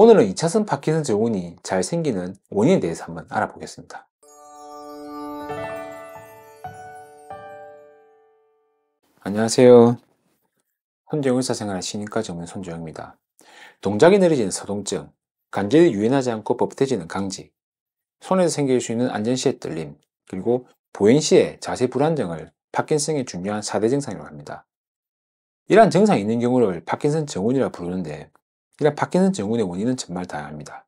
오늘은 2차선 파킨슨 증후군이 잘 생기는 원인에 대해서 한번 알아보겠습니다. 안녕하세요. 손재영 의사생활 시니까 전문 손재영입니다. 동작이 느려지는 서동증, 관절이 유연하지 않고 법태지는 강직, 손에서 생길 수 있는 안전시에 떨림, 그리고 보행시에 자세 불안정을 파킨슨의 중요한 4대 증상이라고 합니다. 이러한 증상이 있는 경우를 파킨슨 증후군이라 부르는데 이런 파킨슨 증후군의 원인은 정말 다양합니다.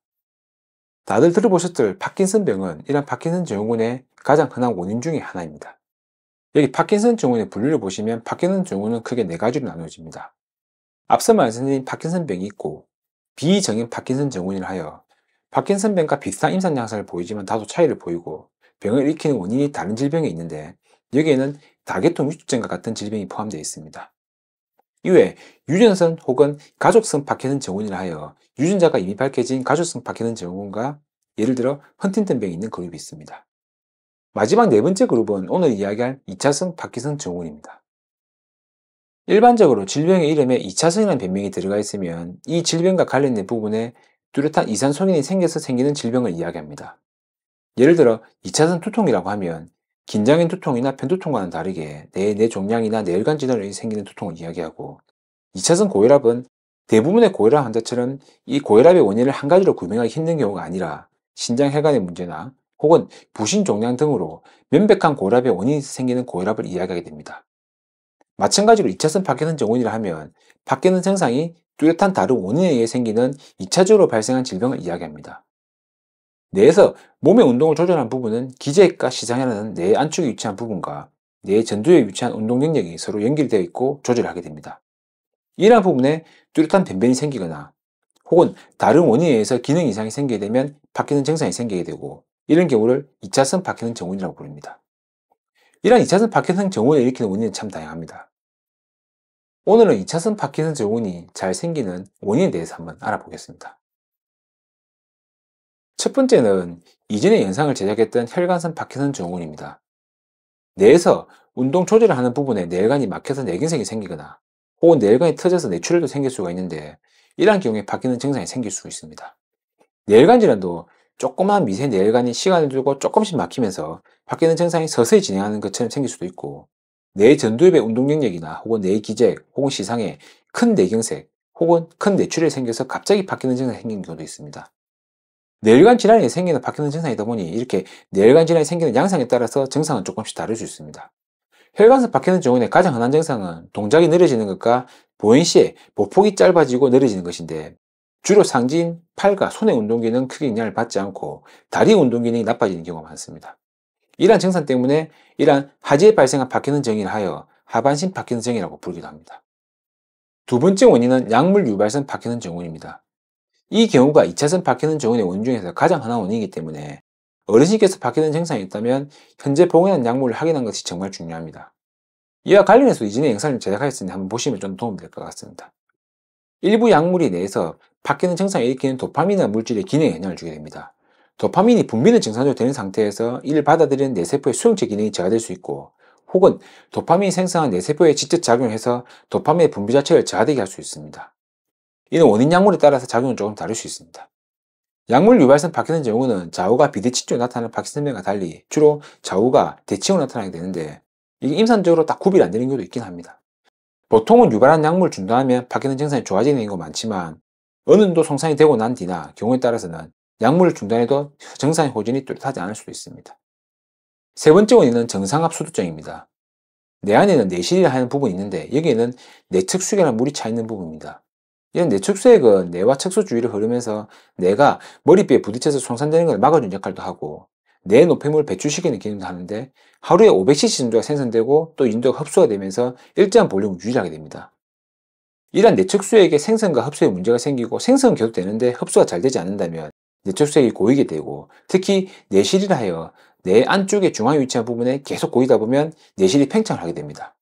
다들 들어보셨을 파킨슨 병은 이런 파킨슨 증후군의 가장 흔한 원인 중의 하나입니다. 여기 파킨슨 증후군의 분류를 보시면 파킨슨 증후군은 크게 네 가지로 나누어집니다 앞서 말씀드린 파킨슨 병이 있고 비정인 파킨슨 증후군이라 하여 파킨슨 병과 비슷한 임상 양상을 보이지만 다소 차이를 보이고 병을 일으키는 원인이 다른 질병이 있는데 여기에는 다계통 위축증과 같은 질병이 포함되어 있습니다. 이외에 유전선 혹은 가족성 박해는 증후군이라 하여 유전자가 이미 밝혀진 가족성 박해는 증후군과 예를 들어 헌팅턴병이 있는 그룹이 있습니다. 마지막 네 번째 그룹은 오늘 이야기할 2차성 파킨성 증후군입니다. 일반적으로 질병의 이름에 2차성이라는 변명이 들어가 있으면 이 질병과 관련된 부분에 뚜렷한 이상 성인이 생겨서 생기는 질병을 이야기합니다. 예를 들어 2차성 두통이라고 하면 긴장인 두통이나 편두통과는 다르게 뇌의 뇌종양이나 뇌혈관 질환이 생기는 두통을 이야기하고 2차선 고혈압은 대부분의 고혈압 환자처럼 이 고혈압의 원인을 한 가지로 구명하기 힘든 경우가 아니라 신장 혈관의 문제나 혹은 부신 종양 등으로 명백한 고혈압의 원인이 생기는 고혈압을 이야기하게 됩니다. 마찬가지로 2차선 파킨정 원이라 하면 파킨슨 증상이 뚜렷한 다른 원인에 의해 생기는 2차적으로 발생한 질병을 이야기합니다. 뇌에서 몸의 운동을 조절한 부분은 기저핵과 시장이라는 뇌 안쪽에 위치한 부분과 뇌의 전두에 위치한 운동 영역이 서로 연결되어 있고 조절하게 됩니다. 이러한 부분에 뚜렷한 변변이 생기거나 혹은 다른 원인에 의해서 기능 이상이 생기게 되면 바뀌는 증상이 생기게 되고 이런 경우를 2차선 파키는 정원이라고 부릅니다. 이러한 2차선 파킨슨 정원을 일으키는 원인은 참 다양합니다. 오늘은 2차선 파킨슨 정원이 잘 생기는 원인에 대해서 한번 알아보겠습니다. 첫 번째는 이전에 영상을 제작했던 혈관선 박혀선 증후군입니다. 뇌에서 운동 조절을 하는 부분에 뇌혈관이 막혀서 뇌경색이 생기거나 혹은 뇌혈관이 터져서 뇌출혈도 생길 수가 있는데 이러한 경우에 바뀌는 증상이 생길 수 있습니다. 뇌혈관 질환도 조그마한 미세 뇌혈관이 시간을 두고 조금씩 막히면서 바뀌는 증상이 서서히 진행하는 것처럼 생길 수도 있고 뇌 전두엽의 운동 능력이나 혹은 뇌 기색 혹은 시상에 큰 뇌경색 혹은 큰 뇌출혈이 생겨서 갑자기 바뀌는 증상이 생긴 경우도 있습니다. 뇌혈관 질환이 생기는 바뀌는 증상이다 보니 이렇게 뇌혈관 질환이 생기는 양상에 따라서 증상은 조금씩 다를 수 있습니다. 혈관성 바뀌는 증후군의 가장 흔한 증상은 동작이 느려지는 것과 보행 시에 보폭이 짧아지고 느려지는 것인데 주로 상진, 팔과 손의 운동 기능 크게 영향을 받지 않고 다리 운동 기능이 나빠지는 경우가 많습니다. 이러한 증상 때문에 이러한 하지에 발생한 바뀌는 증이라 하여 하반신 바뀌는 증이라고 부르기도 합니다. 두 번째 원인은 약물 유발성 바뀌는 증후군입니다. 이 경우가 2차선 박히는 증후의 원중에서 가장 흔한 원인이기 때문에 어르신께서 박히는 증상이 있다면 현재 복용한 약물을 확인한 것이 정말 중요합니다. 이와 관련해서 이전에 영상을 제작하였으니 한번 보시면 좀 도움이 될 것 같습니다. 일부 약물이 내에서 박히는 증상을 일으키는 도파민이나 물질의 기능에 영향을 주게 됩니다. 도파민이 분비는 증상으로 되는 상태에서 이를 받아들이는 뇌세포의 수용체 기능이 저하될 수 있고 혹은 도파민이 생성한 뇌세포에 직접 작용해서 도파민의 분비 자체를 저하되게 할 수 있습니다. 이는 원인 약물에 따라서 작용은 조금 다를 수 있습니다. 약물 유발성 파킨슨 경우는 좌우가 비대칭적으로 나타나는 파킨슨병과 달리 주로 좌우가 대칭으로 나타나게 되는데 이게 임상적으로딱 구별이 안 되는 경우도 있긴 합니다. 보통은 유발한 약물 중단하면 파킨슨 증상이 좋아지는 경우가 많지만 어느 정도 손상이 되고 난 뒤나 경우에 따라서는 약물을 중단해도 증상의 호전이 뚜렷하지 않을 수도 있습니다. 세 번째 원인은 정상압 수두증입니다. 내 안에는 내실이라 하는 부분이 있는데 여기에는 내측 수계랑 물이 차 있는 부분입니다. 이런 내축수액은 뇌와 척수 주위를 흐르면서 뇌가 머리뼈에 부딪혀서 손상되는 걸 막아주는 역할도 하고 뇌 노폐물 배출시키는 기능도 하는데 하루에 500cc 정도가 생성되고 또 인도가 흡수가 되면서 일정한 볼륨을 유지하게 됩니다. 이러한 내척수액의 생성과 흡수에 문제가 생기고 생성은 계속 되는데 흡수가 잘 되지 않는다면 내척수액이 고이게 되고 특히 내실이라 하여 뇌 안쪽의 중앙에 위치한 부분에 계속 고이다 보면 내실이 팽창을 하게 됩니다.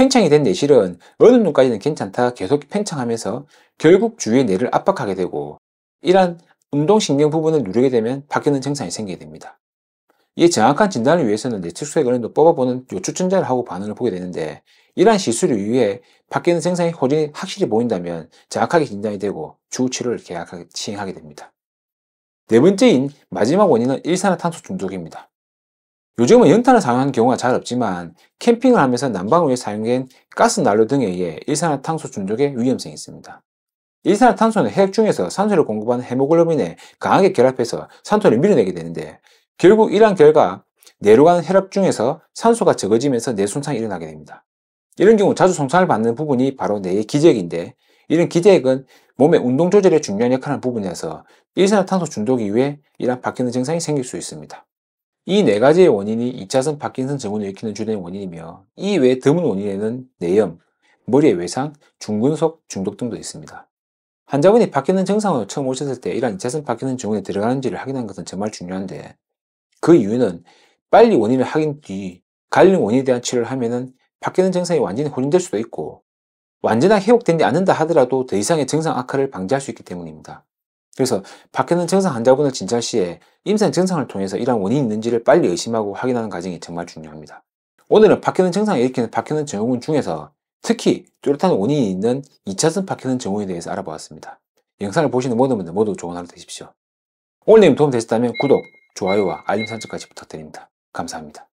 팽창이 된 내실은 어느 눈까지는 괜찮다 계속 팽창하면서 결국 주위의 뇌를 압박하게 되고 이러한 운동신경 부분을 누르게 되면 바뀌는 증상이 생기게 됩니다. 이 정확한 진단을 위해서는 뇌측수액 을 뽑아보는 요추천자를 하고 반응을 보게 되는데 이러한 시술을 위해 바뀌는 증상이 호전이 확실히 보인다면 정확하게 진단이 되고 주치료를 계약하게 시행하게 됩니다. 네 번째인 마지막 원인은 일산화탄소 중독입니다. 요즘은 연탄을 사용하는 경우가 잘 없지만 캠핑을 하면서 난방을 위해 사용된 가스난로 등에 의해 일산화탄소 중독의 위험성이 있습니다. 일산화탄소는 해액 중에서 산소를 공급하는 헤모글로빈에 강하게 결합해서 산소를 밀어내게 되는데 결국 이러한 결과 내로 가는 혈압 중에서 산소가 적어지면서 뇌손상이 일어나게 됩니다. 이런 경우 자주 손상을 받는 부분이 바로 뇌의 기저액인데 이런 기저액은 몸의 운동 조절에 중요한 역할을 하는 부분이어서 일산화탄소 중독 이후에 이러한 바뀌는 증상이 생길 수 있습니다. 이네 가지의 원인이 2차성 파킨슨 증후군을 일으키는 주된 원인이며 이외 드문 원인에는 뇌염 머리의 외상, 중근속, 중독 등도 있습니다. 환자분이 파킨슨 증상으로 처음 오셨을 때이런 2차성 파킨슨 증후군에 들어가는지를 확인하는 것은 정말 중요한데 그 이유는 빨리 원인을 확인 뒤 갈린 원인에 대한 치료를 하면은 파킨슨 증상이 완전히 호인될 수도 있고 완전히 회복되지 않는다 하더라도 더 이상의 증상 악화를 방지할 수 있기 때문입니다. 그래서 박혜는 증상 환자분을 진찰 시에 임상 증상을 통해서 이러한 원인이 있는지를 빨리 의심하고 확인하는 과정이 정말 중요합니다. 오늘은 박해는 증상을 일으키는 박해는 증후군 중에서 특히 뚜렷한 원인이 있는 2차선 박해는 증후에 대해서 알아보았습니다. 영상을 보시는 모든 분들 모두 좋은 하루 되십시오. 오늘 내용 도움되셨다면 구독, 좋아요와 알림 설정까지 부탁드립니다. 감사합니다.